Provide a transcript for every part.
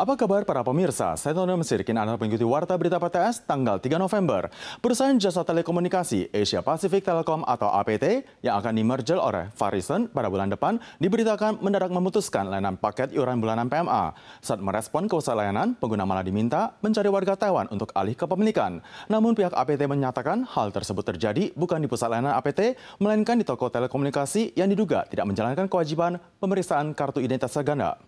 Apa kabar para pemirsa? Saya Tony Mesir, kini Anda mengikuti Warta Berita PTS tanggal 3 November. Perusahaan jasa telekomunikasi Asia Pacific Telecom atau APT yang akan dimerger oleh Verizon pada bulan depan diberitakan mendadak memutuskan layanan paket iuran bulanan PMA. Saat merespon keusahaan layanan, pengguna malah diminta mencari warga Taiwan untuk alih kepemilikan. Namun pihak APT menyatakan hal tersebut terjadi bukan di pusat layanan APT, melainkan di toko telekomunikasi yang diduga tidak menjalankan kewajiban pemeriksaan kartu identitas ganda.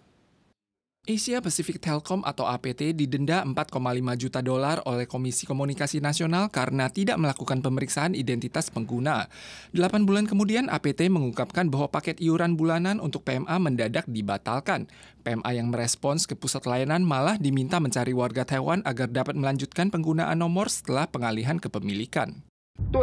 Asia Pacific Telkom atau APT didenda 4,5 juta dolar oleh Komisi Komunikasi Nasional karena tidak melakukan pemeriksaan identitas pengguna. Delapan bulan kemudian APT mengungkapkan bahwa paket iuran bulanan untuk PMA mendadak dibatalkan. PMA yang merespons ke pusat layanan malah diminta mencari warga Taiwan agar dapat melanjutkan penggunaan nomor setelah pengalihan kepemilikan. Untuk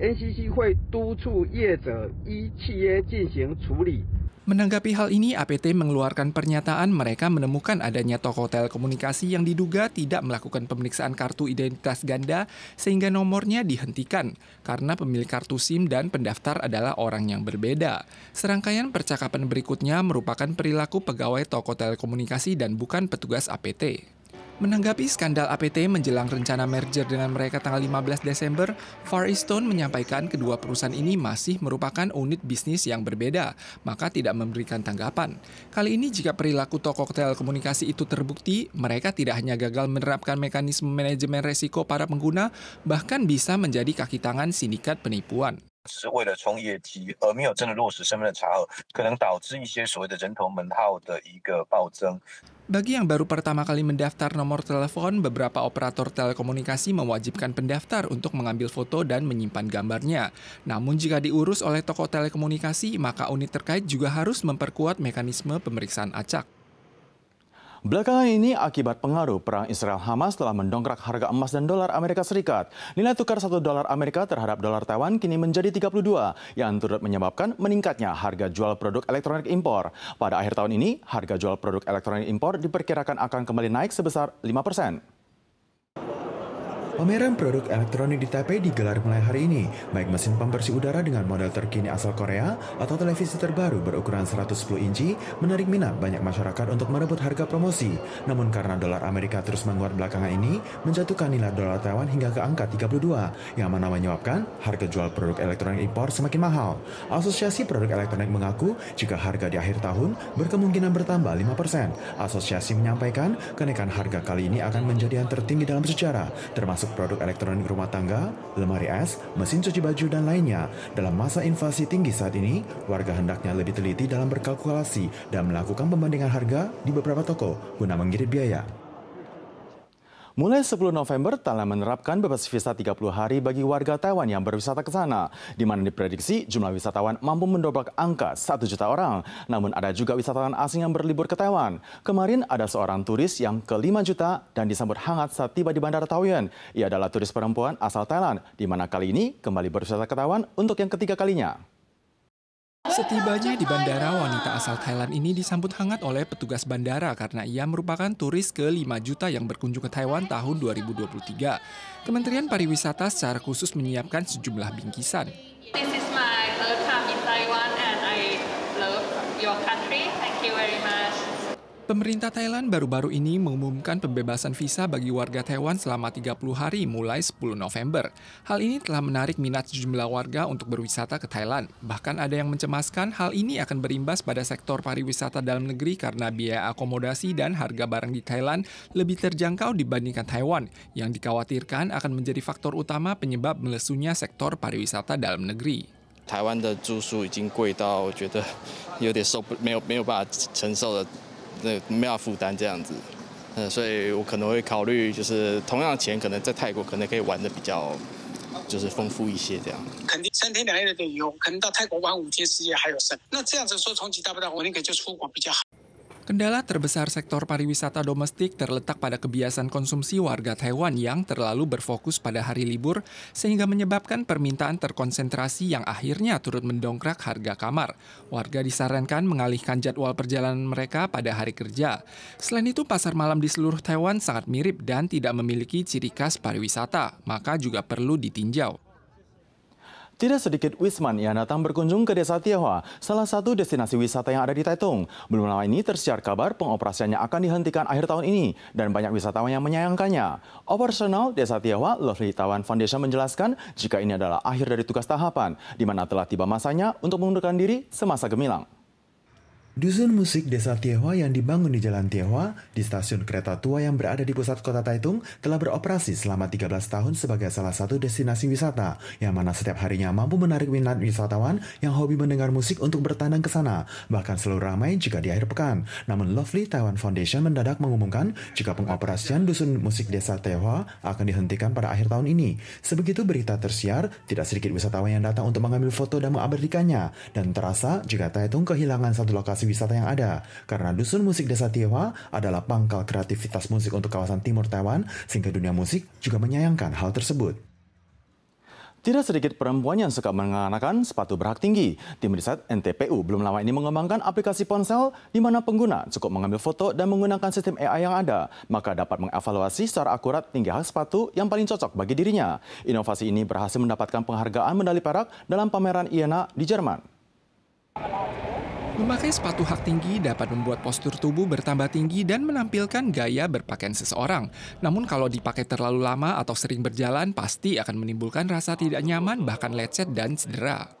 NCC 会督促业者依契约进行处理。Menanggapi hal ini, APT mengeluarkan pernyataan mereka menemukan adanya toko telekomunikasi yang diduga tidak melakukan pemeriksaan kartu identitas ganda sehingga nomornya dihentikan karena pemilik kartu SIM dan pendaftar adalah orang yang berbeda. Serangkaian percakapan berikutnya merupakan perilaku pegawai toko telekomunikasi dan bukan petugas APT. Menanggapi skandal APT menjelang rencana merger dengan mereka tanggal 15 Desember, Far Eastone menyampaikan kedua perusahaan ini masih merupakan unit bisnis yang berbeda, maka tidak memberikan tanggapan. Kali ini jika perilaku toko telekomunikasi itu terbukti, mereka tidak hanya gagal menerapkan mekanisme manajemen resiko para pengguna, bahkan bisa menjadi kaki tangan sindikat penipuan. 只是为了冲业绩，而没有真的落实身份的查核，可能导致一些所谓的人头门号的一个暴增。Bagi yang baru pertama kali mendaftar nomor telepon, beberapa operator telekomunikasi mewajibkan pendaftar untuk mengambil foto dan menyimpan gambarnya. Namun jika diurus oleh toko telekomunikasi, maka unit terkait juga harus memperkuat mekanisme pemeriksaan acak. Belakangan ini akibat pengaruh perang Israel-Hamas telah mendongkrak harga emas dan dolar Amerika Serikat. Nilai tukar 1 dolar Amerika terhadap dolar Taiwan kini menjadi 32 yang turut menyebabkan meningkatnya harga jual produk elektronik impor. Pada akhir tahun ini, harga jual produk elektronik impor diperkirakan akan kembali naik sebesar 5 persen. Pameran produk elektronik di Taipei digelar mulai hari ini, baik mesin pembersih udara dengan model terkini asal Korea atau televisi terbaru berukuran 110 inci menarik minat banyak masyarakat untuk merebut harga promosi. Namun karena dolar Amerika terus menguat belakangan ini, menjatuhkan nilai dolar Taiwan hingga ke angka 32, yang mana menyebabkan harga jual produk elektronik impor semakin mahal. Asosiasi Produk Elektronik mengaku jika harga di akhir tahun berkemungkinan bertambah 5%. Asosiasi menyampaikan kenaikan harga kali ini akan menjadi yang tertinggi dalam sejarah, termasuk termasuk produk elektronik rumah tangga, lemari es, mesin cuci baju, dan lainnya. Dalam masa inflasi tinggi saat ini, warga hendaknya lebih teliti dalam berkalkulasi dan melakukan pembandingan harga di beberapa toko guna mengirit biaya. Mulai 10 November, Thailand menerapkan bebas visa 30 hari bagi warga Taiwan yang berwisata ke sana, di mana diprediksi jumlah wisatawan mampu mendobrak angka 1 juta orang. Namun ada juga wisatawan asing yang berlibur ke Taiwan. Kemarin ada seorang turis yang ke 5 juta dan disambut hangat saat tiba di Bandara Taoyuan. Ia adalah turis perempuan asal Thailand, di mana kali ini kembali berwisata ke Taiwan untuk yang ketiga kalinya. Setibanya di bandara, wanita asal Thailand ini disambut hangat oleh petugas bandara karena ia merupakan turis ke-5 juta yang berkunjung ke Taiwan tahun 2023. Kementerian Pariwisata secara khusus menyiapkan sejumlah bingkisan. Pemerintah Thailand baru-baru ini mengumumkan pembebasan visa bagi warga Taiwan selama 30 hari mulai 10 November. Hal ini telah menarik minat sejumlah warga untuk berwisata ke Thailand. Bahkan ada yang mencemaskan hal ini akan berimbas pada sektor pariwisata dalam negeri karena biaya akomodasi dan harga barang di Thailand lebih terjangkau dibandingkan Taiwan, yang dikhawatirkan akan menjadi faktor utama penyebab melesunya sektor pariwisata dalam negeri. 台湾的住宿已经贵到我觉得有点受不没有没有办法承受了。那没有负担这样子，嗯，所以我可能会考虑，就是同样钱，可能在泰国可能可以玩的比较，就是丰富一些这样。肯定三天两夜的旅游，可能到泰国玩五天四夜还有剩。那这样子说重启大不大？我宁可就出国比较好。Kendala terbesar sektor pariwisata domestik terletak pada kebiasaan konsumsi warga Taiwan yang terlalu berfokus pada hari libur, sehingga menyebabkan permintaan terkonsentrasi yang akhirnya turut mendongkrak harga kamar. Warga disarankan mengalihkan jadwal perjalanan mereka pada hari kerja. Selain itu, pasar malam di seluruh Taiwan sangat mirip dan tidak memiliki ciri khas pariwisata, maka juga perlu ditinjau. Tidak sedikit Wisman yang datang berkunjung ke Desa Tiawa, salah satu destinasi wisata yang ada di Taitung. Belum lama ini tersiar kabar pengoperasiannya akan dihentikan akhir tahun ini dan banyak wisatawan yang menyayangkannya. Operasional Desa Tiawa, Lovely Tawan Foundation menjelaskan jika ini adalah akhir dari tugas tahapan, di mana telah tiba masanya untuk mengundurkan diri semasa gemilang. Dusun musik Desa Tiehua yang dibangun di Jalan Tiehua, di stasiun kereta tua yang berada di pusat kota Taitung telah beroperasi selama 13 tahun sebagai salah satu destinasi wisata yang mana setiap harinya mampu menarik minat wisatawan yang hobi mendengar musik untuk bertandang ke sana, bahkan selalu ramai jika di akhir pekan. Namun Lovely Taiwan Foundation mendadak mengumumkan jika pengoperasian Dusun Musik Desa Tiehua akan dihentikan pada akhir tahun ini. Sebegitu berita tersiar, tidak sedikit wisatawan yang datang untuk mengambil foto dan mengabadikannya. Dan terasa jika Taitung kehilangan satu lokasi destinasi wisata yang ada. Karena Dusun Musik Desa Tiewa adalah pangkal kreativitas musik untuk kawasan timur Taiwan, sehingga dunia musik juga menyayangkan hal tersebut. Tidak sedikit perempuan yang suka mengenakan sepatu berhak tinggi. Tim riset NTPU belum lama ini mengembangkan aplikasi ponsel di mana pengguna cukup mengambil foto dan menggunakan sistem AI yang ada, maka dapat mengevaluasi secara akurat tinggi hak sepatu yang paling cocok bagi dirinya. Inovasi ini berhasil mendapatkan penghargaan medali perak dalam pameran IENA di Jerman. Memakai sepatu hak tinggi dapat membuat postur tubuh bertambah tinggi dan menampilkan gaya berpakaian seseorang. Namun kalau dipakai terlalu lama atau sering berjalan, pasti akan menimbulkan rasa tidak nyaman, bahkan lecet dan cedera.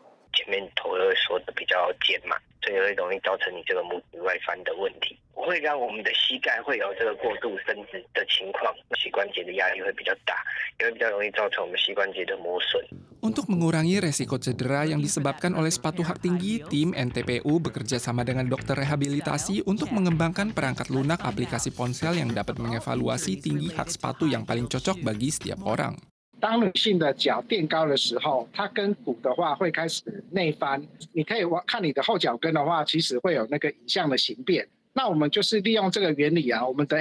Untuk mengurangi resiko cedera yang disebabkan oleh sepatu hak tinggi, tim NTPU bekerja sama dengan dokter rehabilitasi untuk mengembangkan perangkat lunak aplikasi ponsel yang dapat mengevaluasi tinggi hak sepatu yang paling cocok bagi setiap orang. 当女性的脚垫高的时候，它跟骨的话会开始内翻。你可以看你的后脚跟的话，其实会有那个影像的形变。那我们就是利用这个原理啊，我们的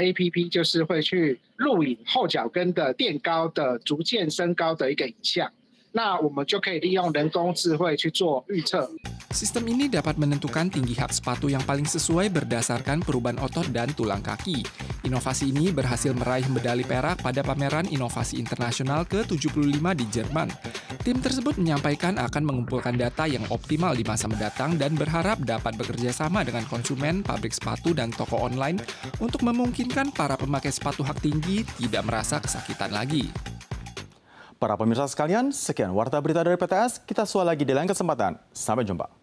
那我们就可以利用人工智慧去做预测。Sistem ini dapat menentukan tinggi hak sepatu yang paling sesuai berdasarkan perubahan otot dan tulang kaki. Inovasi ini berhasil meraih medali perak pada pameran inovasi internasional ke-75 di Jerman. Tim tersebut menyampaikan akan mengumpulkan data yang optimal di masa mendatang dan berharap dapat bekerja sama dengan konsumen, pabrik sepatu, dan toko online untuk memungkinkan para pemakai sepatu hak tinggi tidak merasa kesakitan lagi. Para pemirsa sekalian, sekian Warta Berita dari PTS. Kita sual lagi di lain kesempatan. Sampai jumpa.